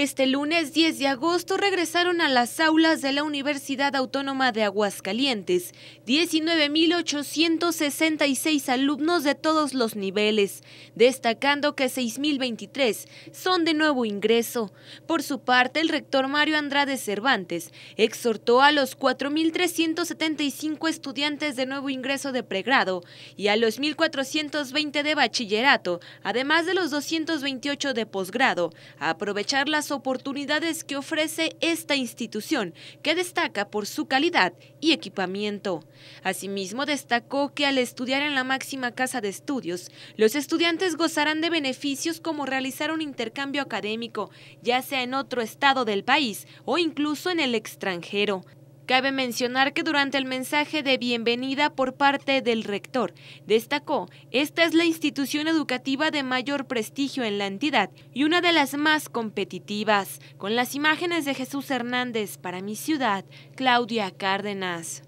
Este lunes 10 de agosto regresaron a las aulas de la Universidad Autónoma de Aguascalientes 19.866 alumnos de todos los niveles, destacando que 6.023 son de nuevo ingreso. Por su parte, el rector Mario Andrade Cervantes exhortó a los 4.375 estudiantes de nuevo ingreso de pregrado y a los 1.420 de bachillerato, además de los 228 de posgrado, a aprovechar las oportunidades que ofrece esta institución, que destaca por su calidad y equipamiento. Asimismo, destacó que al estudiar en la máxima casa de estudios, los estudiantes gozarán de beneficios como realizar un intercambio académico, ya sea en otro estado del país o incluso en el extranjero. Cabe mencionar que durante el mensaje de bienvenida por parte del rector, destacó, esta es la institución educativa de mayor prestigio en la entidad y una de las más competitivas, con las imágenes de Jesús Hernández para mi ciudad, Claudia Cárdenas.